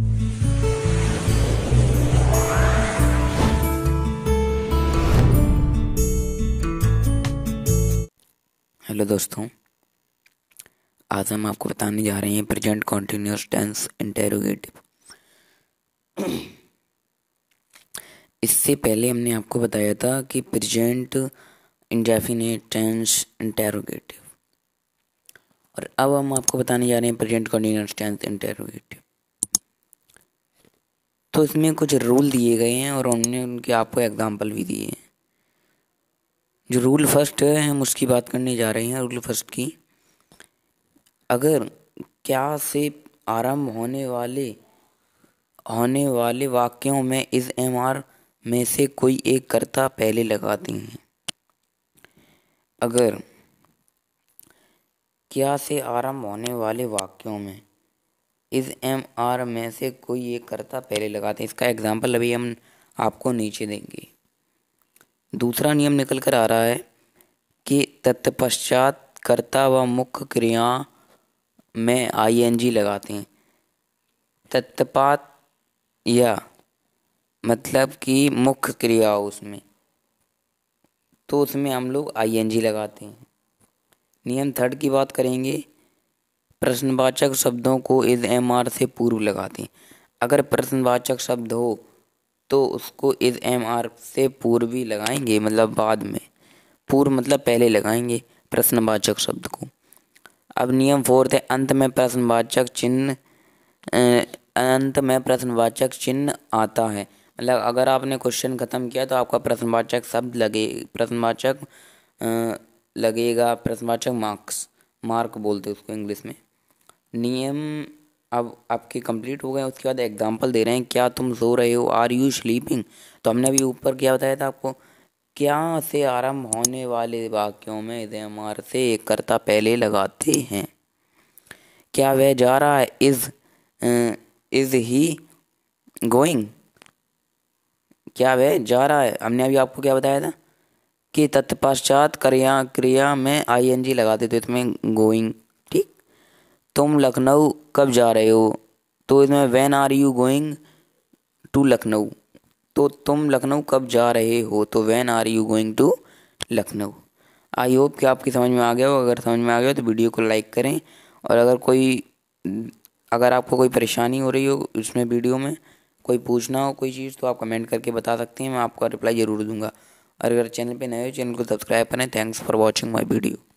hello दोस्तों आज हम आपको बताने जा रहे हैं प्रेजेंट कॉन्टीन्यूस टेंस इंटेरोगेटिव इससे पहले हमने आपको बताया था कि प्रेजेंट इंडेफिनेट टेंस इंटेरोगेटिव और अब हम आपको बताने जा रहे हैं प्रेजेंट कॉन्टीन्यूस टेंस इंटेरोगेटिव तो इसमें कुछ रूल दिए गए हैं और उन्होंने उनके आपको एग्जाम्पल भी दिए हैं जो रूल फर्स्ट है हम उसकी बात करने जा रहे हैं रूल फर्स्ट की अगर क्या से आरंभ होने वाले होने वाले वाक्यों में इस एम आर में से कोई एक कर्ता पहले लगाते हैं अगर क्या से आरंभ होने वाले वाक्यों में इस एम आर में से कोई एक करता पहले लगाते हैं इसका एग्जाम्पल अभी हम आपको नीचे देंगे दूसरा नियम निकल कर आ रहा है कि तत्पश्चात कर्ता व मुख्य क्रिया में आई एन जी लगाते हैं तत्पात या मतलब कि मुख्य क्रिया उसमें तो उसमें हम लोग आई एन जी लगाते हैं नियम थर्ड की बात करेंगे प्रश्नवाचक शब्दों को इज एम आर से पूर्व लगा दें अगर प्रश्नवाचक शब्द हो तो उसको इज एम आर से पूर्व भी लगाएंगे मतलब बाद में पूर्व मतलब पहले लगाएंगे प्रश्नवाचक शब्द को अब नियम फोर्थ है अंत में प्रश्नवाचक चिन्ह अंत में प्रश्नवाचक चिन्ह आता है मतलब अगर आपने क्वेश्चन ख़त्म किया तो आपका प्रश्नवाचक शब्द लगे प्रश्नवाचक लगेगा प्रश्नवाचक मार्क्स मार्क बोलते उसको इंग्लिश में नियम अब आपके कंप्लीट हो गए उसके बाद एग्जाम्पल दे रहे हैं क्या तुम सो रहे हो आर यू स्लीपिंग तो हमने अभी ऊपर क्या बताया था आपको क्या से आरंभ होने वाले वाक्यों में इसे हमारे से एक करता पहले लगाते हैं क्या वह जा रहा है इज इज ही गोइंग क्या वह जा रहा है हमने अभी आपको क्या बताया था कि तत्पश्चात क्रिया क्रिया में आई एन जी लगाते तो तुम्हें गोइंग तुम लखनऊ कब जा रहे हो तो इसमें when are you going to Lucknow तो तुम लखनऊ कब जा रहे हो तो when are you going to Lucknow I hope कि आपकी समझ में आ गया हो अगर समझ में आ गया हो तो वीडियो को लाइक करें और अगर कोई अगर आपको कोई परेशानी हो रही हो उसमें वीडियो में कोई पूछना हो कोई चीज़ तो आप कमेंट करके बता सकते हैं मैं आपका रिप्लाई ज़रूर दूंगा और अगर चैनल पे नए हो चैनल को सब्सक्राइब करें thanks for watching my video